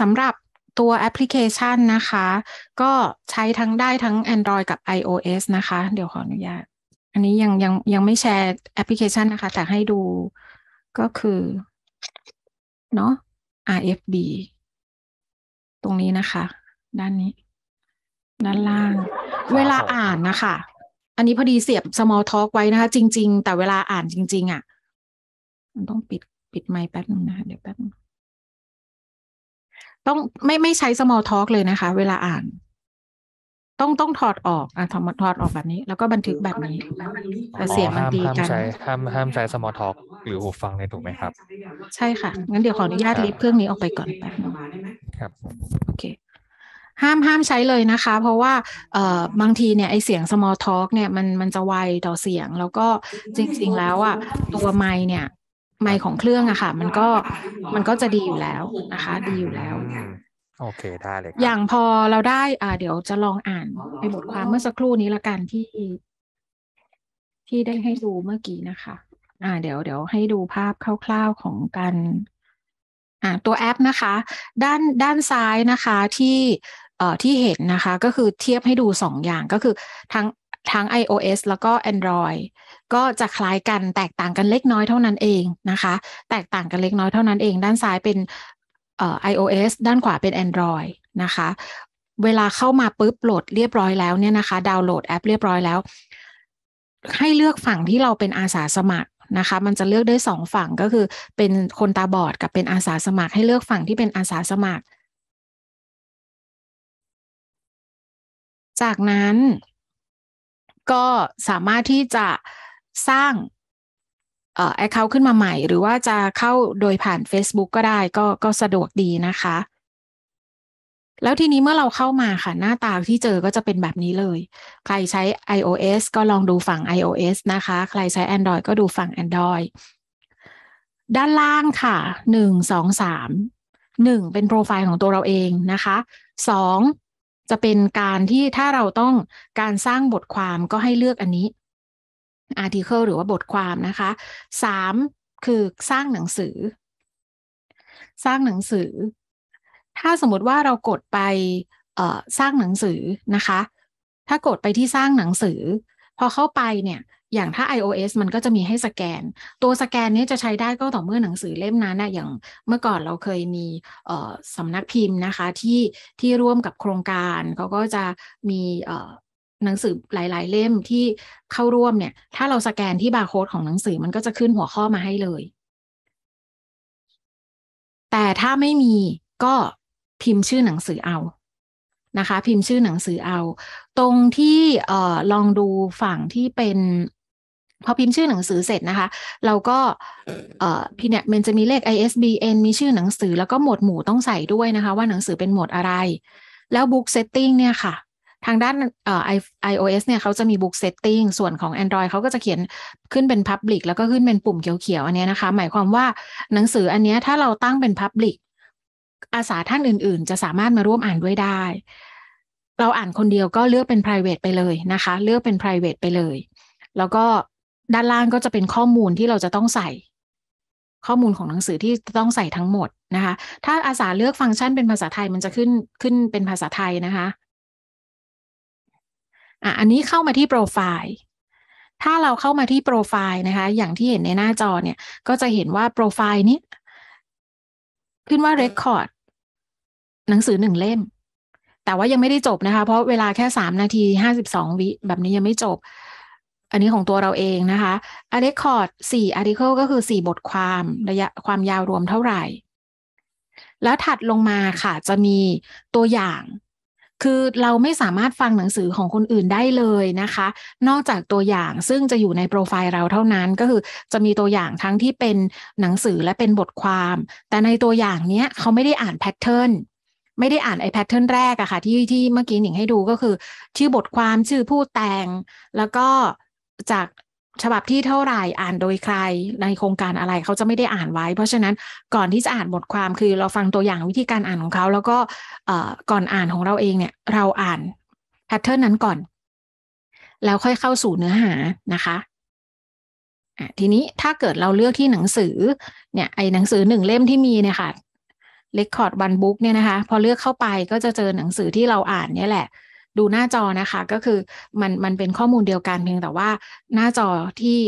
สำหรับตัวแอปพลิเคชันนะคะ ก็ใช้ทั้งได้ทั้ง Android กับ iOS นะคะ เดี๋ยวขออนุญาตอันนี้ยังยังยังไม่แชร์แอปพลิเคชันนะคะแต่ให้ดูก็คือ เนาะ RFB ตรงนี้นะคะ ด้านนี้ ด้านล่าง เวลาอ่านนะคะ อันนี้พอดีเสียบ small talk ไว้นะคะ จริง ๆ แต่เวลาอ่านจริง ๆอะ่ะมันต้องปิดปิดไมค์แป๊บนึงนะคะเดี๋ยวแป๊บนึงต้องไม่ไม่ใช้ small talk เลยนะคะ เวลาอ่าน ต้องต้องถอดออกอ่ะถอดถอดออกแบบนี้ แล้วก็บันทึกแบบนี้แต่เสียงมันตีกันห้ามห้ามใช้ small talk หรือหูฟังเลยถูกไหมครับ ใช่ค่ะงั้นเดี๋ยวขออนุญาตลิฟเครื่องนี้ออกไปก่อนแป๊บนึงครับโอเคห้ามห้ามใช้เลยนะคะ เพราะว่าเอ่อบางทีเนี่ยไอเสียง small talk เนี่ย มันมันจะไวต่อเสียง แล้วก็จริง ๆ แล้วอ่ะตัวไมเนี่ยไมค์ของเครื่องอะค่ะ มันก็มันก็จะดีอยู่แล้วนะคะ ดีอยู่แล้วโอเคได้เลยอย่างพอเราได้อ่าเดี๋ยวจะลองอ่านในบทความเมื่อสักครู่นี้ละกันที่ที่ได้ให้ดูเมื่อกี้นะคะอ่าเดี๋ยวเดี๋ยวให้ดูภาพคร่าวๆของการอ่าตัวแอปนะคะ ด้านด้านซ้ายนะคะ ที่เอ่อที่เห็นนะคะ ก็คือเทียบให้ดูสองอย่างก็คือทั้งทั้ง iOS แล้วก็ Android ก็จะคล้ายกันแตกต่างกันเล็กน้อยเท่านั้นเองนะคะแตกต่างกันเล็กน้อยเท่านั้นเอง ด้านซ้ายเป็นเอ่อ iOS ด้านขวาเป็น Android นะคะ เวลาเข้ามาปุ๊บโหลดเรียบร้อยแล้วเนี่ยนะคะดาวน์โหลดแอป เรียบร้อยแล้ว ให้เลือกฝั่งที่เราเป็นอาสาสมัครนะคะ มันจะเลือกได้สองฝั่งก็คือเป็นคนตาบอดกับเป็นอาสาสมัคร ให้เลือกฝั่งที่เป็นอาสาสมัคร จากนั้นก็สามารถที่จะสร้างเอ่อแอคเคาท์ขึ้นมาใหม่ หรือว่าจะเข้าโดยผ่าน Facebook ก็ได้ก็ก็สะดวกดีนะคะ แล้วทีนี้เมื่อเราเข้ามาค่ะ หน้าตาที่เจอก็จะเป็นแบบนี้เลย ใครใช้ iOS ก็ลองดูฝั่ง iOS นะคะ ใครใช้ Android ก็ดูฝั่ง Android ด้านล่างค่ะหนึ่งสองสามหนึ่งเป็นโปรไฟล์ของตัวเราเองนะคะสองจะเป็นการที่ถ้าเราต้องการสร้างบทความก็ให้เลือกอันนี้อาร์ติเคิลหรือว่าบทความนะคะ สามคือสร้างหนังสือ สร้างหนังสือ ถ้าสมมติว่าเรากดไปสร้างหนังสือนะคะ ถ้ากดไปที่สร้างหนังสือ พอเข้าไปเนี่ย อย่างถ้า iOS มันก็จะมีให้สแกน ตัวสแกนนี้จะใช้ได้ก็ต่อเมื่อหนังสือเล่มนั้นนะอย่างเมื่อก่อนเราเคยมีสำนักพิมพ์นะคะที่ที่ร่วมกับโครงการเขาก็จะมีหนังสือหลายๆ เล่มที่เข้าร่วมเนี่ย ถ้าเราสแกนที่บาร์โค้ดของหนังสือมันก็จะขึ้นหัวข้อมาให้เลย แต่ถ้าไม่มีก็พิมพ์ชื่อหนังสือเอานะคะ พิมพ์ชื่อหนังสือเอา ตรงที่เอ่อลองดูฝั่งที่เป็นพอพิมพ์ชื่อหนังสือเสร็จนะคะ เราก็เอ่อพี่เนี่ยมันจะมีเลข ISBN มีชื่อหนังสือแล้วก็หมวดหมู่ต้องใส่ด้วยนะคะ ว่าหนังสือเป็นหมวดอะไร แล้ว Book Setting เนี่ยค่ะทางด้านเอ่อ iOS เนี่ยเขาจะมี Book Setting ส่วนของ Android เขาก็จะเขียนขึ้นเป็น Public แล้วก็ขึ้นเป็นปุ่มเขียวๆ อันนี้นะคะ หมายความว่าหนังสืออันนี้ถ้าเราตั้งเป็น Public อาสาท่านอื่นๆ จะสามารถมาร่วมอ่านด้วยได้ เราอ่านคนเดียวก็เลือกเป็น private ไปเลยนะคะ เลือกเป็น private ไปเลย แล้วก็ด้านล่างก็จะเป็นข้อมูลที่เราจะต้องใส่ ข้อมูลของหนังสือที่ต้องใส่ทั้งหมดนะคะ ถ้าอาสาเลือกฟังก์ชันเป็นภาษาไทยมันจะขึ้นขึ้นเป็นภาษาไทยนะคะอ่ะอันนี้เข้ามาที่โปรไฟล์ ถ้าเราเข้ามาที่โปรไฟล์นะคะ อย่างที่เห็นในหน้าจอเนี่ย ก็จะเห็นว่าโปรไฟล์นี้ขึ้นว่า Record หนังสือหนึ่งเล่ม แต่ว่ายังไม่ได้จบนะคะ เพราะเวลาแค่สามนาทีห้าสิบสองวิ แบบนี้ยังไม่จบ อันนี้ของตัวเราเองนะคะ a r e c o r d สี่ article ก็คือสี่บทความระยะความยาวรวมเท่าไหร่ แล้วถัดลงมาค่ะจะมีตัวอย่างคือ เราไม่สามารถฟังหนังสือของคนอื่นได้เลยนะคะ นอกจากตัวอย่างซึ่งจะอยู่ในโปรไฟล์เราเท่านั้น ก็คือจะมีตัวอย่างทั้งที่เป็นหนังสือและเป็นบทความ แต่ในตัวอย่างเนี้ยเขาไม่ได้อ่านแพทเทิร์นไม่ได้อ่านไอแพทเทิร์นแรกอะค่ะ ที่ที่เมื่อกี้หนิงให้ดูก็คือ ชื่อบทความชื่อผู้แต่ง แล้วก็จากฉบับที่เท่าไหร่อ่านโดยใครในโครงการอะไรเขาจะไม่ได้อ่านไว้ เพราะฉะนั้นก่อนที่จะอ่านบทความคือเราฟังตัวอย่างวิธีการอ่านของเขาแล้วก็ก่อนอ่านของเราเองเนี่ยเราอ่านแพทเทิร์นนั้นก่อน แล้วค่อยเข้าสู่เนื้อหานะคะทีนี้ถ้าเกิดเราเลือกที่หนังสือเนี่ยไอ้หนังสือหนึ่งเล่มที่มีเนี่ยค่ะเคคอร์ด o ันบุ๊กเนี่ยนะคะพอเลือกเข้าไปก็จะเจอหนังสือที่เราอ่านเนี่ยแหละดูหน้าจอนะคะก็คือมันมันเป็นข้อมูลเดียวกันเพียงแต่ว่าหน้าจอที่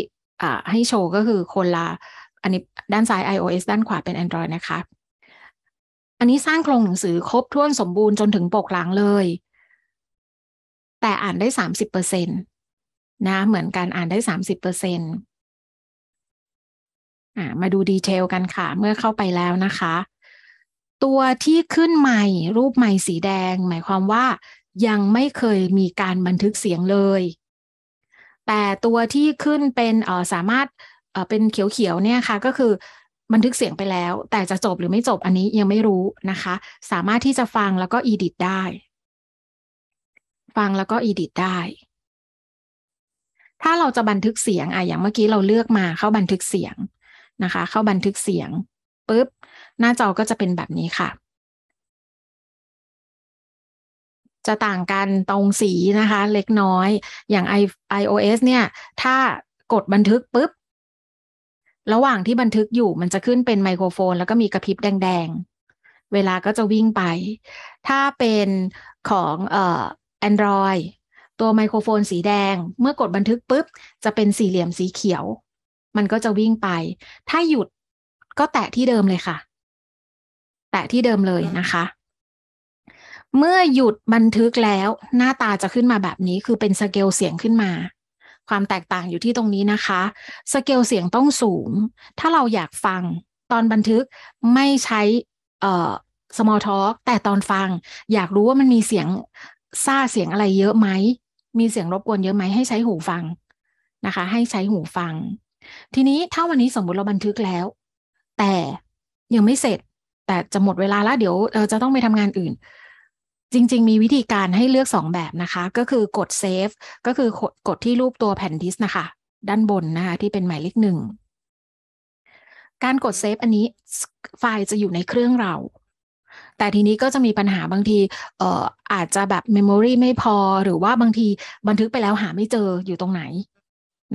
ให้โชว์ก็คือคนละอันนี้ด้านซ้าย iOS ด้านขวาเป็น Android นะคะอันนี้สร้างโครงหนังสือครบถ้วนสมบูรณ์จนถึงปกหลังเลย แต่อ่านได้สสามิบเเปอร์ซ็นตนะเหมือนการอ่านได้สสามิบเปอร์เซ็ต์มาดูดีเทลกันค่ะ เมื่อเข้าไปแล้วนะคะ ตัวที่ขึ้นใหม่รูปใหม่สีแดงหมายความว่ายังไม่เคยมีการบันทึกเสียงเลย แต่ตัวที่ขึ้นเป็นเออสามารถเออเป็นเขียวๆเนี่ยค่ะก็คือบันทึกเสียงไปแล้ว แต่จะจบหรือไม่จบอันนี้ยังไม่รู้นะคะ สามารถที่จะฟังแล้วก็อีดิตได้ ฟังแล้วก็อีดิตได้ ถ้าเราจะบันทึกเสียงอะอย่างเมื่อกี้เราเลือกมาเข้าบันทึกเสียงนะคะเข้าบันทึกเสียงปุ๊บหน้าจอก็จะเป็นแบบนี้ค่ะจะต่างกันตรงสีนะคะ เล็กน้อยอย่าง iOS เนี่ย ถ้ากดบันทึกปุ๊บ ระหว่างที่บันทึกอยู่มันจะขึ้นเป็นไมโครโฟน แล้วก็มีกระพริบแดง ๆ เวลาก็จะวิ่งไป ถ้าเป็นของเอ่อ Android ตัวไมโครโฟนสีแดง เมื่อกดบันทึกปุ๊บ จะเป็นสี่เหลี่ยมสีเขียว มันก็จะวิ่งไป ถ้าหยุดก็แตะที่เดิมเลยค่ะ แตะที่เดิมเลยนะคะเมื่อหยุดบันทึกแล้ว หน้าตาจะขึ้นมาแบบนี้คือเป็นสเกลเสียงขึ้นมา ความแตกต่างอยู่ที่ตรงนี้นะคะ สเกลเสียงต้องสูง ถ้าเราอยากฟังตอนบันทึกไม่ใช้เอ่อ small talk แต่ตอนฟังอยากรู้ว่ามันมีเสียงซ่าเสียงอะไรเยอะไหมมีเสียงรบกวนเยอะไหมให้ใช้หูฟังนะคะ ให้ใช้หูฟัง ทีนี้ถ้าวันนี้สมมุติเราบันทึกแล้ว แต่ยังไม่เสร็จ แต่จะหมดเวลาแล้วเดี๋ยวเราจะต้องไปทำงานอื่นจริง ๆ มีวิธีการให้เลือก 2 แบบนะคะ ก็คือกดเซฟ ก็คือกดที่รูปตัวแผ่นดิสนะคะ ด้านบนนะคะ ที่เป็นหมายเลขหนึ่ง การกดเซฟอันนี้ไฟล์จะอยู่ในเครื่องเรา แต่ทีนี้ก็จะมีปัญหาบางที เอ่อ อาจจะแบบเมมโมรีไม่พอ หรือว่าบางทีบันทึกไปแล้วหาไม่เจออยู่ตรงไหน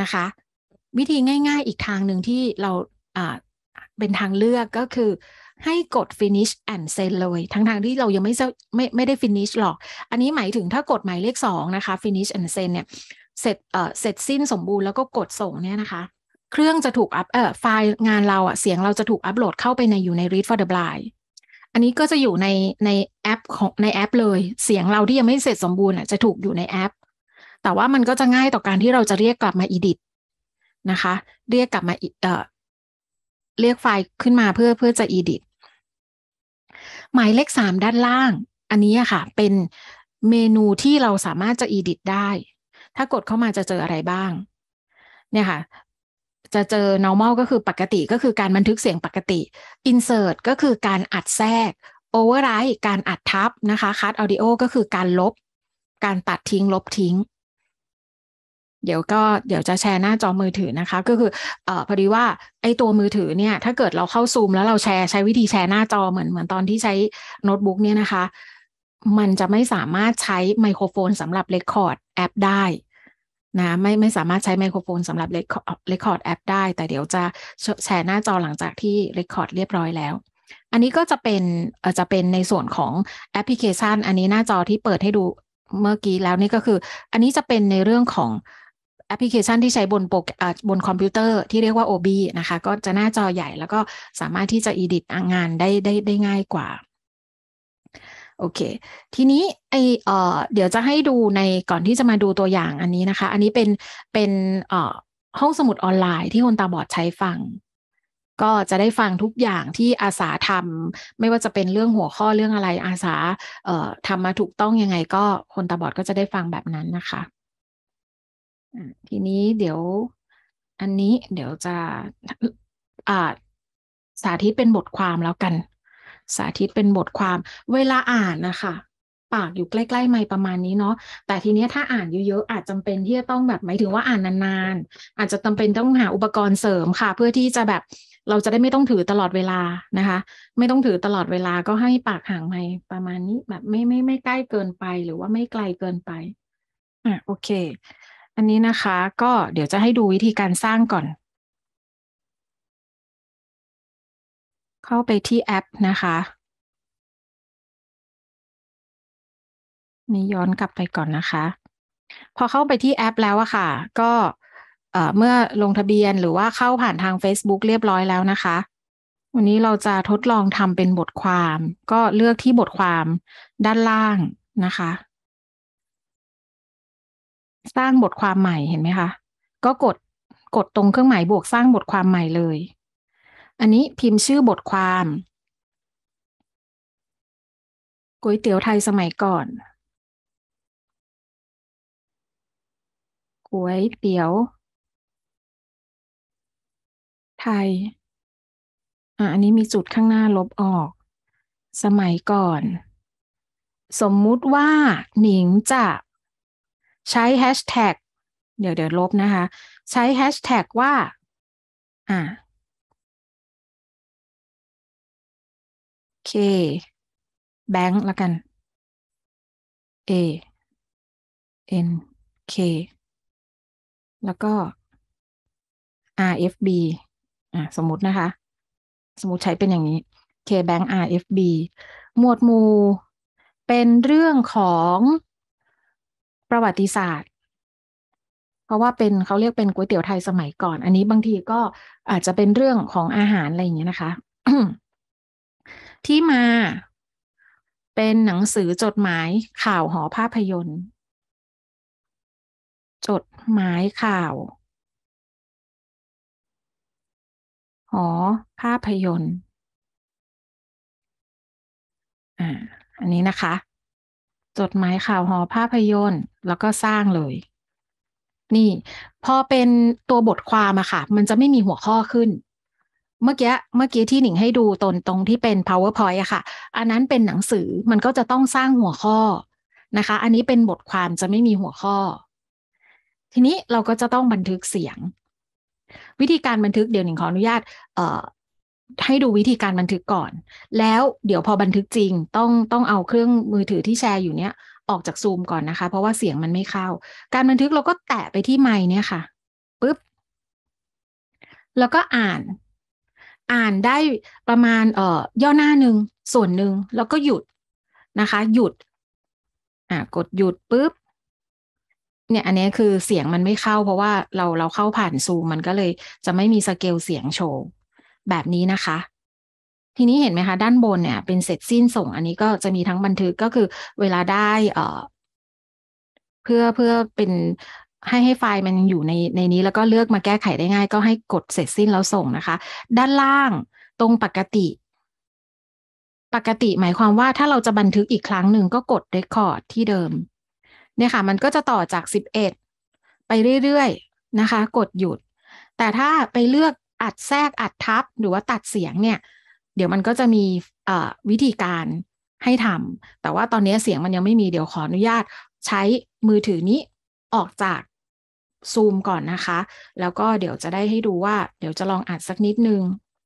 นะคะ วิธีง่าย ๆ อีกทางหนึ่งที่เรา อ่า เป็นทางเลือกก็คือให้กด finish and send เลย ทั้งๆทที่เรายังไม่ไม่ไม่ได้ finish หรอก อันนี้หมายถึงถ้ากดหมายเลข2นะคะ finish and send เนี่ยเสร็จเอ่อเสร็จสิ้นสมบูรณ์แล้วก็กดส่งเนี่ยนะคะ เครื่องจะถูกอัพเอ่อไฟล์งานเราอะเสียงเราจะถูกอัปโหลดเข้าไปในอยู่ใน read for the blind อันนี้ก็จะอยู่ในในแอปของในแอป เลยเสียงเราที่ยังไม่เสร็จสมบูรณ์อะจะถูกอยู่ในแอป แต่ว่ามันก็จะง่ายต่อการที่เราจะเรียกกลับมา edit นะคะเรียกกลับมาเอ่อเรียกไฟล์ขึ้นมาเพื่อเพื่อจะ edit หมายเลขสามด้านล่าง อันนี้ค่ะ เป็นเมนูที่เราสามารถจะ edit ได้ ถ้ากดเข้ามาจะเจออะไรบ้าง เนี่ยค่ะ จะเจอ normal ก็คือปกติก็คือการบันทึกเสียงปกติ insert ก็คือการอัดแทรก override การอัดทับนะคะ cut audio ก็คือการลบ การตัดทิ้ง ลบทิ้งเดี๋ยวก็เดี๋ยวจะแชร์หน้าจอมือถือนะคะ ก็คือเอ่อพอดีว่าไอ้ตัวมือถือเนี่ยถ้าเกิดเราเข้าซูมแล้วเราแชร์ใช้วิธีแชร์หน้าจอเหมือนเหมือนตอนที่ใช้โน้ตบุ๊กเนี่ยนะคะ มันจะไม่สามารถใช้ไมโครโฟนสำหรับเรคคอร์ดแอปได้นะไม่ไม่สามารถใช้ไมโครโฟนสำหรับเรคคอร์ดแอปได้ แต่เดี๋ยวจะแชร์หน้าจอหลังจากที่เรคคอร์ดเรียบร้อยแล้ว อันนี้ก็จะเป็นจะเป็นในส่วนของแอปพลิเคชัน อันนี้หน้าจอที่เปิดให้ดูเมื่อกี้แล้วนี่ก็คือ อันนี้จะเป็นในเรื่องของแอปพลิเคชันที่ใช้บนโปกบนคอมพิวเตอร์ที่เรียกว่า OB นะคะ ก็จะหน้าจอใหญ่แล้วก็สามารถที่จะ edit งานได้ได้ได้ง่ายกว่า โอเค ทีนี้ไอเอ่อเดี๋ยวจะให้ดูในก่อนที่จะมาดูตัวอย่างอันนี้นะคะ อันนี้เป็นเป็นเอ่อห้องสมุดออนไลน์ที่คนตาบอดใช้ฟัง ก็จะได้ฟังทุกอย่างที่อาสาทำไม่ว่าจะเป็นเรื่องหัวข้อเรื่องอะไรอาสาเอ่อทำมาถูกต้องยังไงก็คนตาบอดก็จะได้ฟังแบบนั้นนะคะทีนี้เดี๋ยวอันนี้เดี๋ยวจะ อ่า สาธิตเป็นบทความแล้วกัน สาธิตเป็นบทความเวลาอ่านนะคะ ปากอยู่ใกล้ๆไม่ประมาณนี้เนาะแต่ทีนี้ถ้าอ่านเยอะๆอาจจาเป็นที่จะต้องแบบหมายถึงว่าอ่านนานๆ อาจจะจาเป็นต้องหาอุปกรณ์เสริมค่ะ เพื่อที่จะแบบเราจะได้ไม่ต้องถือตลอดเวลานะคะ ไม่ต้องถือตลอดเวลาก็ให้ปากห่างไม่ประมาณนี้แบบไม่ไม่ไม่ใกล้เกินไป หรือว่าไม่ไกลเกินไปอ่ะโอเคอันนี้นะคะก็เดี๋ยวจะให้ดูวิธีการสร้างก่อน เข้าไปที่แอป นะคะนี่ย้อนกลับไปก่อนนะคะ พอเข้าไปที่แอป แล้วอะค่ะ ก็เมื่อลงทะเบียนหรือว่าเข้าผ่านทาง Facebook เรียบร้อยแล้วนะคะ วันนี้เราจะทดลองทำเป็นบทความ ก็เลือกที่บทความด้านล่างนะคะสร้างบทความใหม่เห็นไหมคะ ก็กดกดตรงเครื่องหมายบวกสร้างบทความใหม่เลย อันนี้พิมพ์ชื่อบทความก๋วยเตี๋ยวไทยสมัยก่อนก๋วยเตี๋ยว ไทยอ่ะอันนี้มีจุดข้างหน้าลบออก สมัยก่อนสมมุติว่าหนิงจะใช้แฮชแท็กเดี๋ยวเดี๋ยวลบนะคะ ใช้แฮชแท็กว่า อ่าเคแบงค์ละกัน A N K แล้วก็ RFB อ่าสมมตินะคะ สมมติใช้เป็นอย่างนี้ K Bank RFB หมวดหมู่ เป็นเรื่องของประวัติศาสตร์ เพราะว่าเป็นเขาเรียกเป็นก๋วยเตี๋ยวไทยสมัยก่อน อันนี้บางทีก็อาจจะเป็นเรื่องของอาหารอะไรอย่างเงี้ยนะคะที่มาเป็นหนังสือจดหมายข่าวหอภาพยนตร์จดหมายข่าว หอภาพยนตร์อ่า อันนี้นะคะจดหมายข่าวหอภาพยนตร์แล้วก็สร้างเลย นี่ พอเป็นตัวบทความอะค่ะ มันจะไม่มีหัวข้อขึ้น เมื่อกี้เมื่อกี้ที่หนิงให้ดูตนตรงที่เป็น powerpoint อะค่ะ อันนั้นเป็นหนังสือมันก็จะต้องสร้างหัวข้อนะคะ อันนี้เป็นบทความจะไม่มีหัวข้อ ทีนี้เราก็จะต้องบันทึกเสียง วิธีการบันทึกเดี๋ยวหนิงขออนุญาตให้ดูวิธีการบันทึกก่อน แล้วเดี๋ยวพอบันทึกจริง ต้องต้องเอาเครื่องมือถือที่แชร์อยู่เนี้ยออกจากซูมก่อนนะคะ เพราะว่าเสียงมันไม่เข้า การบันทึกเราก็แตะไปที่ไมค์เนี่ยค่ะ ปึ๊บ แล้วก็อ่าน อ่านได้ประมาณเอ่อย่อหน้าหนึ่ง ส่วนหนึ่งแล้วก็หยุดนะคะ หยุดอ่ากดหยุดปึ๊บเนี่ยอันนี้คือเสียงมันไม่เข้า เพราะว่าเราเราเข้าผ่านซูมมันก็เลย จะไม่มีสเกลเสียงโชว์แบบนี้นะคะ ทีนี้เห็นไหมคะด้านบนเนี่ยเป็นเสร็จสิ้นส่ง อันนี้ก็จะมีทั้งบันทึกก็คือเวลาได้ เพื่อเพื่อเป็นให้ให้ไฟล์มันอยู่ในในนี้ แล้วก็เลือกมาแก้ไขได้ง่าย ก็ให้กดเสร็จสิ้นแล้วส่งนะคะ ด้านล่างตรงปกติ ปกติหมายความว่าถ้าเราจะบันทึกอีกครั้งหนึ่งก็กดเรคคอร์ดที่เดิมเนี่ยค่ะมันก็จะต่อจาก 11 ไปเรื่อยๆนะคะ กดหยุด แต่ถ้าไปเลือกอัดแทรกอัดทับหรือว่าตัดเสียงเนี่ย เดี๋ยวมันก็จะมีวิธีการให้ทำแต่ว่าตอนนี้เสียงมันยังไม่มีเดี๋ยวขออนุญาตใช้มือถือนี้ออกจากซูมก่อนนะคะ แล้วก็เดี๋ยวจะได้ให้ดูว่าเดี๋ยวจะลองอัดสักนิดนึง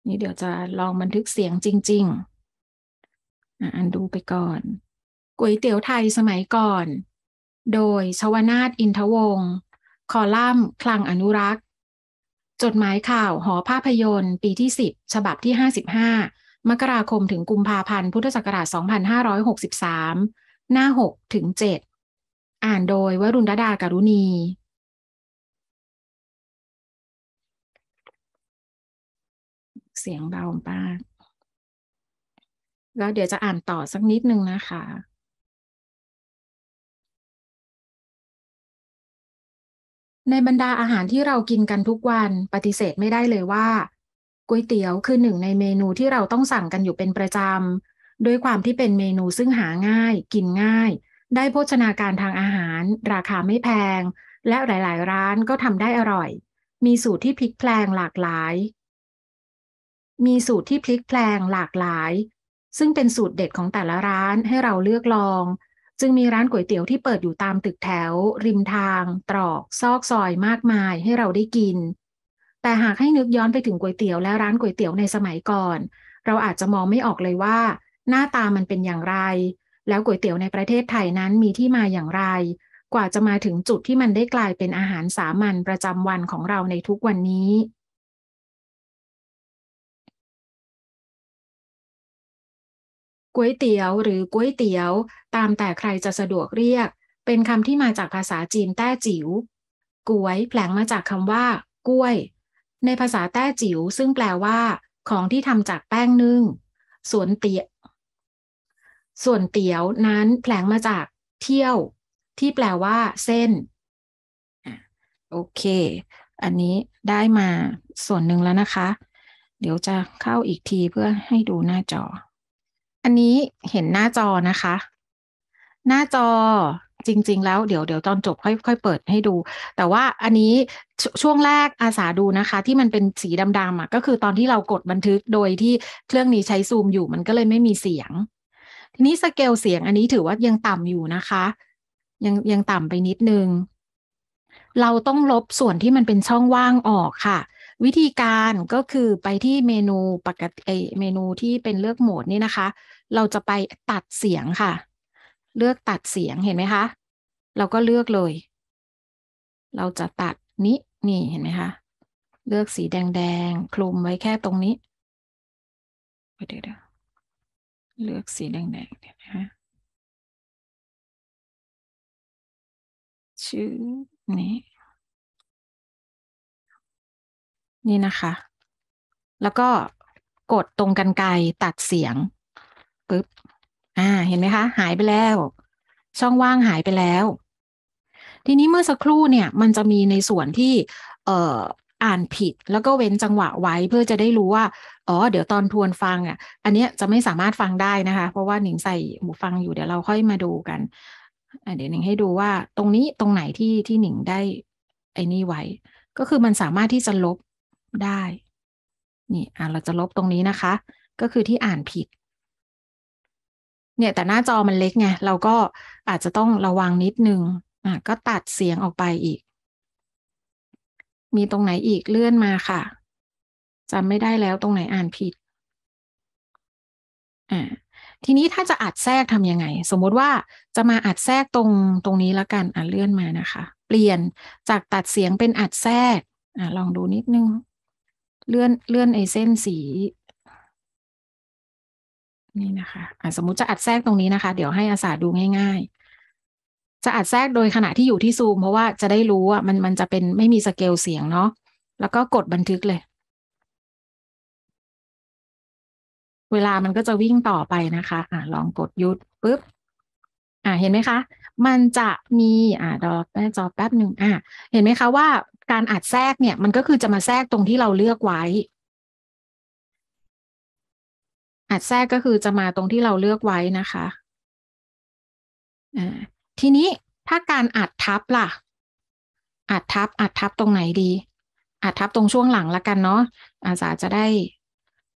นี่เดี๋ยวจะลองบันทึกเสียงจริง ๆอ่านดูไปก่อนก๋วยเตี๋ยวไทยสมัยก่อน โดยชวนาทอินทวงศ์คอลัมน์คลังอนุรักษ์จดหมายข่าว หอภาพยนตร์ ปีที่ 10 ฉบับที่ 55 มกราคมถึงกุมภาพันธ์ พุทธศักราช2563 หน้า6ถึง7อ่านโดยวรุณดาดาการุณี เสียงเบาป้าแล้วเดี๋ยวจะอ่านต่อสักนิดนึงนะคะในบรรดาอาหารที่เรากินกันทุกวัน ปฏิเสธไม่ได้เลยว่าก๋วยเตี๋ยวคือหนึ่ง ในเมนูที่เราต้องสั่งกันอยู่เป็นประจำด้วยความที่เป็นเมนูซึ่งหาง่าย กินง่าย ได้โภชนาการทางอาหาร ราคาไม่แพงและหลายๆ ร้านก็ทำได้อร่อย มีสูตรที่พลิกแพลงหลากหลาย มีสูตรที่พลิกแพลงหลากหลาย ซึ่งเป็นสูตรเด็ดของแต่ละร้านให้เราเลือกลองจึงมีร้านก๋วยเตี๋ยวที่เปิดอยู่ตามตึกแถว ริมทาง ตรอก ซอกซอยมากมายให้เราได้กิน แต่หากให้นึกย้อนไปถึงก๋วยเตี๋ยวและร้านก๋วยเตี๋ยวในสมัยก่อน เราอาจจะมองไม่ออกเลยว่า หน้าตามันเป็นอย่างไร แล้วก๋วยเตี๋ยวในประเทศไทยนั้นมีที่มาอย่างไร กว่าจะมาถึงจุดที่มันได้กลายเป็นอาหารสามัญประจำวันของเราในทุกวันนี้ก๋วยเตี๋ยวหรือก๋วยเตี๋ยวตามแต่ใครจะสะดวกเรียก เป็นคำที่มาจากภาษาจีนแต้จิว๋วก๋วยแปลงมาจากคำว่ากล้วย ในภาษาแต้จิ๋วซึ่งแปลว่า ของที่ทำจากแป้งนึ่ง ส่วนเตี๋ยส่วนเตี๋ยวนั้นแปลงมาจากเที่ยว ที่แปลว่า เส้นโอเค อันนี้ได้มาส่วนหนึ่งแล้วนะคะ เดี๋ยวจะเข้าอีกทีเพื่อให้ดูหน้าจออันนี้เห็นหน้าจอนะคะ หน้าจอจริงๆแล้วเดี๋ยวเดี๋ยวตอนจบค่อยค่อยเปิดให้ดู แต่ว่าอันนี้ช่วงแรกอาสาดูนะคะ ที่มันเป็นสีดำๆอ่ะก็คือตอนที่เรากดบันทึกโดยที่เครื่องนี้ใช้ซูมอยู่ มันก็เลยไม่มีเสียงทีนี้สเกล เสียง อันนี้ถือว่ายังต่ำอยู่นะคะ ยังยังต่ำไปนิดนึง เราต้องลบส่วนที่มันเป็นช่องว่างออกค่ะวิธีการก็คือไปที่เมนูปกติเมนูที่เป็นเลือกโหมดนี่นะคะ เราจะไปตัดเสียงค่ะ เลือกตัดเสียงเห็นไหมคะ เราก็เลือกเลย เราจะตัดนี้นี่เห็นไหมคะ เลือกสีแดงๆคลุมไว้แค่ตรงนี้เดี๋ยวเลือกสีแดงๆเนี่ยหะคะชื่อนี้นี่นะคะ แล้วก็กดตรงกันไกตัดเสียงปึ๊บ อ่า เห็นไหมคะ หายไปแล้ว ช่องว่างหายไปแล้ว ทีนี้เมื่อสักครู่เนี่ย มันจะมีในส่วนที่ เอ่อ อ่านผิดแล้วก็เว้นจังหวะไว้ เพื่อจะได้รู้ว่า อ๋อ เดี๋ยวตอนทวนฟังอ่ะ อันเนี้ยจะไม่สามารถฟังได้นะคะ เพราะว่าหนิงใส่หูฟังอยู่เดี๋ยวเราค่อยมาดูกันเดี๋ยวหนิงให้ดูว่า ตรงนี้ตรงไหนที่ที่หนิงได้ ไอ้นี่ไว้ ก็คือมันสามารถที่จะลบได้ นี่ อ่ะเราจะลบตรงนี้นะคะ ก็คือที่อ่านผิด เนี่ย แต่หน้าจอมันเล็กไง เราก็อาจจะต้องระวังนิดนึง อ่ะก็ตัดเสียงออกไปอีก มีตรงไหนอีกเลื่อนมาค่ะจำไม่ได้แล้วตรงไหนอ่านผิด อ่า ทีนี้ถ้าจะอัดแทรกทำยังไง สมมติว่าจะมาอัดแทรกตรงตรงนี้แล้วกัน อ่ะ เลื่อนมานะคะ เปลี่ยนจากตัดเสียงเป็นอัดแทรก อ่ะลองดูนิดนึงเลื่อนเลื่อนไอเส้นสี นี่นะคะอ่ะสมมุติจะอัดแทรกตรงนี้นะคะ เดี๋ยวให้อาสาดูง่ายๆ จะอัดแทรกโดยขณะที่อยู่ที่ซูม เพราะว่าจะได้รู้ว่ามันมันจะเป็นไม่มีสเกลเสียงเนาะแล้วก็กดบันทึกเลย เวลามันก็จะวิ่งต่อไปนะคะอ่ะลองกดยุดปุ๊บอ่าเห็นไหมคะ มันจะมีอ่าดอแม่จอแป๊บหนึ่งอ่าเห็นไหมคะว่าการอัดแทรกเนี่ยมันก็คือจะมาแทรกตรงที่เราเลือกไว้ อัดแทรกก็คือจะมาตรงที่เราเลือกไว้นะคะ ทีนี้ถ้าการอัดทับล่ะ อัดทับ อัดทับตรงไหนดี อัดทับตรงช่วงหลังละกันเนาะอาสาจะได้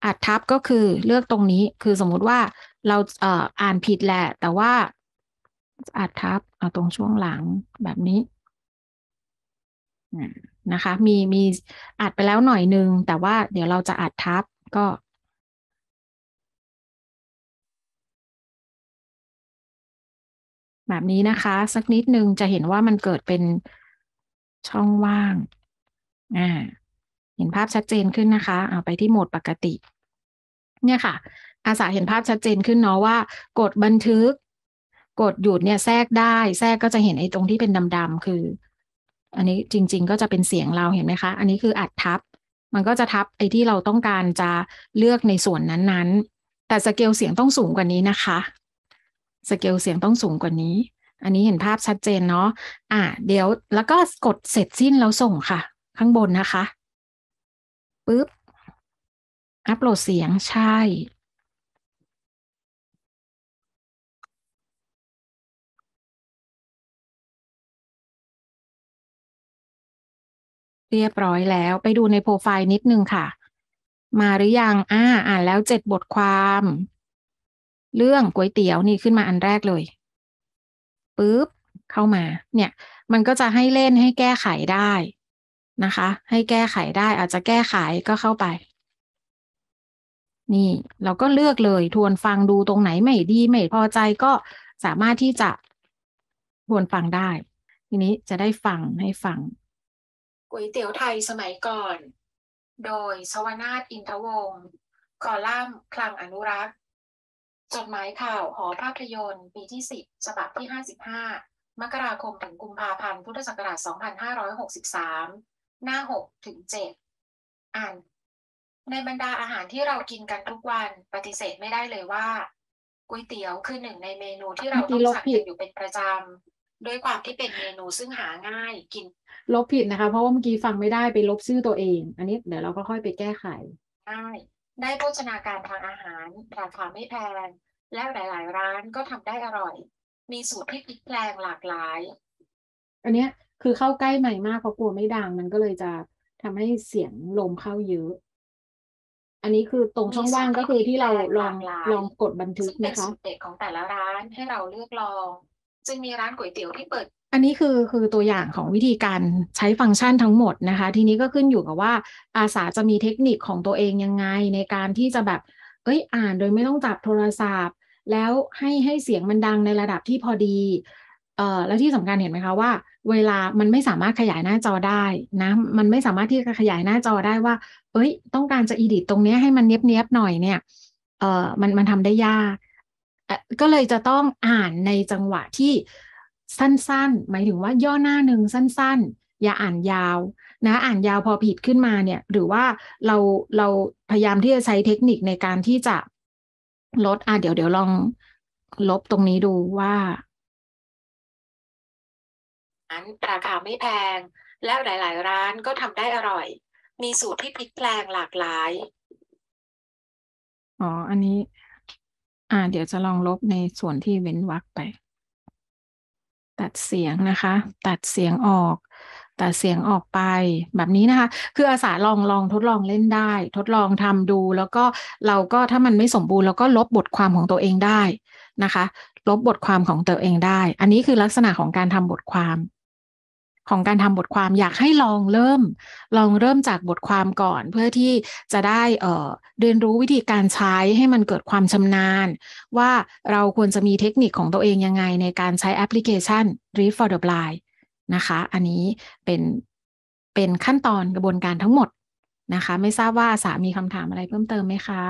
อัดทับก็คือเลือกตรงนี้คือสมมุติว่าเราเอ่ออ่านผิดแหละแต่ว่าอัดทับเอาตรงช่วงหลังแบบนี้นะคะมีมีอัดไปแล้วหน่อยนึง แต่ว่าเดี๋ยวเราจะอัดทับก็ แบบนี้นะคะ สักนิดนึงจะเห็นว่ามันเกิดเป็นช่องว่างอ่าเห็นภาพชัดเจนขึ้นนะคะ เอาไปที่โหมดปกติ เนี่ยค่ะ อาสาเห็นภาพชัดเจนขึ้นเนาะว่า กดบันทึก กดหยุดเนี่ยแทรกได้ แทรกก็จะเห็นไอ้ตรงที่เป็นดำๆคืออันนี้จริง ๆ ก็จะเป็นเสียงเราเห็นไหมคะ อันนี้คืออัดทับ มันก็จะทับไอ้ที่เราต้องการจะเลือกในส่วนนั้นๆ แต่สเกลเสียงต้องสูงกว่านี้นะคะ สเกลเสียงต้องสูงกว่านี้ อันนี้เห็นภาพชัดเจนเนาะ อ่ะเดี๋ยวแล้วก็กดเสร็จสิ้นแล้วส่งค่ะ ข้างบนนะคะ ปึ๊บ อัปโหลดเสียงใช่เรียบร้อยแล้ว ไปดูในโปรไฟล์นิดนึงค่ะ มาหรือยังอ่าอ่านแล้วเจ็ดบทความเรื่องก๋วยเตี๋ยวนี่ขึ้นมาอันแรกเลยปุ๊บ เข้ามา เนี่ย มันก็จะให้เล่นให้แก้ไขได้นะคะ ให้แก้ไขได้อาจจะแก้ไขก็เข้าไป นี่เราก็เลือกเลย ทวนฟังดูตรงไหนไม่ดีไม่พอใจก็สามารถที่จะทวนฟังได้ ทีนี้จะได้ฟังให้ฟังก๋วยเตี๋ยวไทยสมัยก่อน โดย สวนาทอินทวงศ์คอลัมน์ คลังอนุรักษ์ จดหมายข่าว หอภาพยนตร์ปีที่ 10ฉบับที่ 55 มกราคมถึงกุมภาพันธ์ พุทธศักราช2563 หน้า6ถึง7อ่าน ในบรรดาอาหารที่เรากินกันทุกวันปฏิเสธไม่ได้เลยว่าก๋วยเตี๋ยวคือหนึ่งในเมนูที่เราต้องสั่งกันอยู่เป็นประจำด้วยความที่เป็นเมนูซึ่งหาง่ายกิน ลบผิดนะคะ เพราะว่าเมื่อกี้ฟังไม่ได้ไปลบชื่อตัวเอง อันนี้เดี๋ยวเราก็ค่อยไปแก้ไข ได้ ได้โภชนาการทางอาหารราคาไม่แพงและหลายๆร้านก็ทำได้อร่อย มีสูตรที่พลิกแปลงหลากหลาย อันเนี้ยคือเข้าใกล้ใหม่มากเพราะกลัวไม่ดังมันก็เลยจะทำให้เสียงลมเข้าเยอะ อันนี้คือตรงช่องว่างก็คือที่เราลองลองกดบันทึกนะคะเป็นสูตรเด็ดของแต่ละร้านให้เราเลือกลองจึงมีร้านก๋วยเตี๋ยวที่เปิด อันนี้คือคือตัวอย่างของวิธีการใช้ฟังก์ชันทั้งหมดนะคะ ทีนี้ก็ขึ้นอยู่กับว่า อาสาจะมีเทคนิคของตัวเองยังไง ในการที่จะแบบเอ้ยอ่านโดยไม่ต้องจับโทรศัพท์ แล้วให้ให้เสียงมันดังในระดับที่พอดีเอ่อแล้วที่สำคัญเห็นไหมคะว่า เวลามันไม่สามารถขยายหน้าจอได้นะ มันไม่สามารถที่จะขยายหน้าจอได้ว่า เอ้ย ต้องการจะอีดิตตรงนี้ให้มันเนี้ยบๆหน่อยเนี่ยเอ่อมันมันทำได้ยากก็เลยจะต้องอ่านในจังหวะที่สั้นๆ หมายถึงว่าย่อหน้าหนึ่งสั้น ๆ อย่าอ่านยาว นะ อ่านยาวพอผิดขึ้นมาเนี่ย หรือว่าเราเราพยายามที่จะใช้เทคนิคในการที่จะลดอ่าเดี๋ยวเดี๋ยวลองลบตรงนี้ดูว่าอันราคาไม่แพง และหลาย ๆ ร้านก็ทำได้อร่อย มีสูตรที่พลิกแปลงหลากหลายอ๋อ อันนี้อ่าเดี๋ยวจะลองลบในส่วนที่เว้นวรรคไป ตัดเสียงนะคะ ตัดเสียงออก ตัดเสียงออกไปแบบนี้นะคะ คืออาสาลองลองทดลองเล่นได้ ทดลองทำดูแล้วก็เราก็ถ้ามันไม่สมบูรณ์เราก็ลบบทความของตัวเองได้นะคะ ลบบทความของตัวเองได้ อันนี้คือลักษณะของการทำบทความของการทำบทความอยากให้ลองเริ่ม ลองเริ่มจากบทความก่อน เพื่อที่จะได้เเรียนรู้วิธีการใช้ให้มันเกิดความชำนาญว่าเราควรจะมีเทคนิคของตัวเองยังไงในการใช้แอปพลิเคชัน Read for the Blind นะคะ อันนี้เป็น เป็นขั้นตอนกระบวนการทั้งหมดนะคะ ไม่ทราบว่าสามีคำถามอะไรเพิ่มเติมไหมคะ